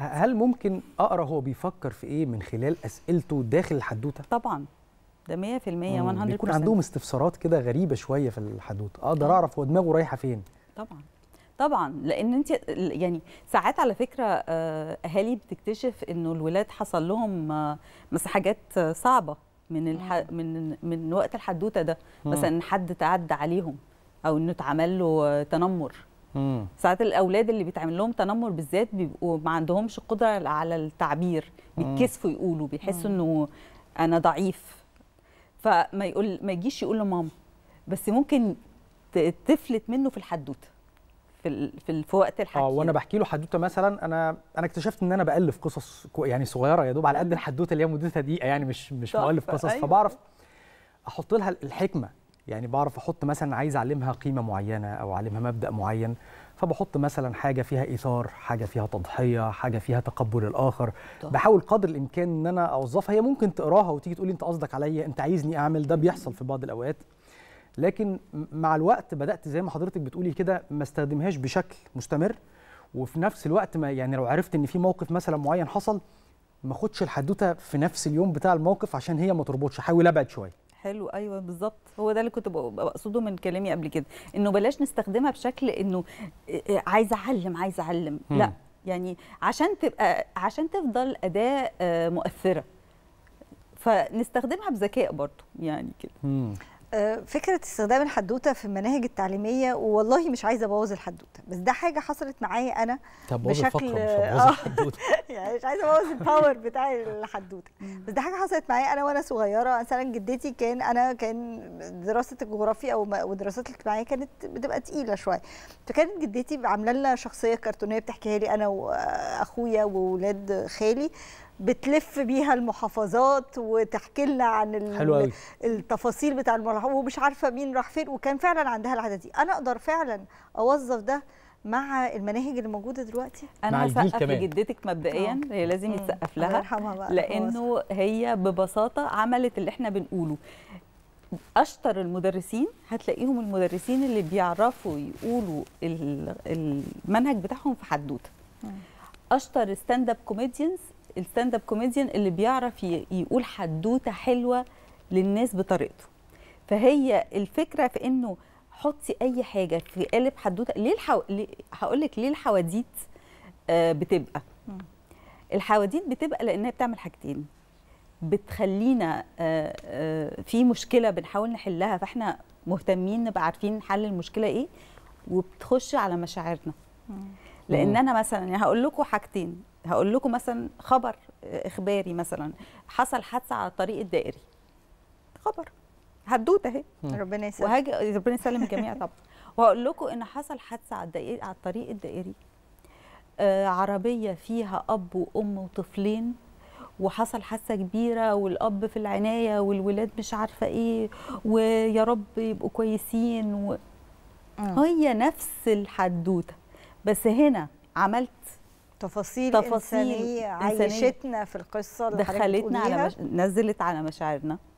هل ممكن اقرا هو بيفكر في ايه من خلال اسئلته داخل الحدوته؟ طبعا ده 100% 100% بيكون عندهم استفسارات كده غريبه شويه في الحدوته، اقدر اعرف هو دماغه رايحه فين؟ طبعا طبعا لان انت يعني ساعات على فكره آه، اهالي بتكتشف انه الولاد حصل لهم بس آه، حاجات صعبه من الح... من من وقت الحدوته ده مثلا حد تعدى عليهم او انه اتعمل له تنمر ساعات الاولاد اللي بيتعمل لهم تنمر بالذات بيبقوا ما عندهمش قدره على التعبير بيتكسفوا يقولوا بيحسوا انه انا ضعيف فما يقول ما يجيش يقول لماما بس ممكن تفلت منه في الحدوته في في, في وقت الحكي اه وانا بحكي له حدوته مثلا انا انا اكتشفت ان انا بالف قصص يعني صغيره يا دوب على قد الحدوته اللي هي مدتها دقيقه يعني مش مش مؤلف قصص أيوة. فبعرف احط لها الحكمه يعني بعرف احط مثلا عايز اعلمها قيمه معينه او اعلمها مبدا معين فبحط مثلا حاجه فيها ايثار حاجه فيها تضحيه حاجه فيها تقبل الاخر طبعا. بحاول قدر الامكان ان انا اوظفها هي ممكن تقراها وتيجي تقول لي انت قصدك عليا انت عايزني اعمل ده بيحصل في بعض الاوقات لكن مع الوقت بدات زي ما حضرتك بتقولي كده ما استخدمهاش بشكل مستمر وفي نفس الوقت ما يعني لو عرفت ان في موقف مثلا معين حصل ما اخدش الحدوته في نفس اليوم بتاع الموقف عشان هي ما تربطش احاول ابعد شويه حلو ايوه بالظبط هو ده اللي كنت بقصده من كلامي قبل كده انه بلاش نستخدمها بشكل انه عايز اعلم عايز اعلم م. لا يعني عشان تبقى عشان تفضل اداه مؤثره فنستخدمها بذكاء برضو يعني كده فكره استخدام الحدوته في المناهج التعليميه والله مش عايزه ابوظ الحدوته بس ده حاجه حصلت معايا انا طب بشكل مش آه. الحدوته يعني مش عايزه ابوظ الباور بتاع الحدوته بس ده حاجه حصلت معايا انا وانا صغيره مثلا جدتي كان انا كان دراسه الجغرافيا او ودراسات الاجتماعيه كانت بتبقى تقيله شويه فكانت جدتي عامله لنا شخصيه كرتونيه بتحكيها لي انا واخويا واولاد خالي بتلف بيها المحافظات وتحكي لنا عن حلو التفاصيل بتاع المحافظات ومش عارفه مين راح فين وكان فعلا عندها العاده دي انا اقدر فعلا اوظف ده مع المناهج اللي موجوده دلوقتي انا هسقف لجدتك مبدئيا آه. هي لازم يتسقف آه. لها لانه هي ببساطه عملت اللي احنا بنقوله اشطر المدرسين هتلاقيهم المدرسين اللي بيعرفوا يقولوا المنهج بتاعهم في حدوته آه. اشطر ستاند اب كوميديانز الستاند اب كوميديان اللي بيعرف يقول حدوته حلوه للناس بطريقته فهي الفكره في انه حطي اي حاجه في قالب حدوته ليه الحو... ليه... هقول لك ليه الحواديت آه، بتبقى الحواديت بتبقى لانها بتعمل حاجتين بتخلينا آه، آه، في مشكله بنحاول نحلها فاحنا مهتمين نبقى عارفين حل المشكله ايه وبتخش على مشاعرنا لان انا مثلا يعني هقول لكم حاجتين هقول لكم مثلا خبر اخباري مثلا حصل حادثه على الطريق الدائري خبر هدوته اهي ربنا يسلم وهاجي ربنا يسلم الجميع طبعا وهقول لكم ان حصل حادثه على الدائري على الطريق الدائري آه عربيه فيها اب وام وطفلين وحصل حادثه كبيره والاب في العنايه والولاد مش عارفه ايه ويا رب يبقوا كويسين و... هي نفس الحدوته بس هنا عملت تفاصيل, تفاصيل إنسانية, عايشتنا في القصة اللي دخلتنا على مش... نزلت على مشاعرنا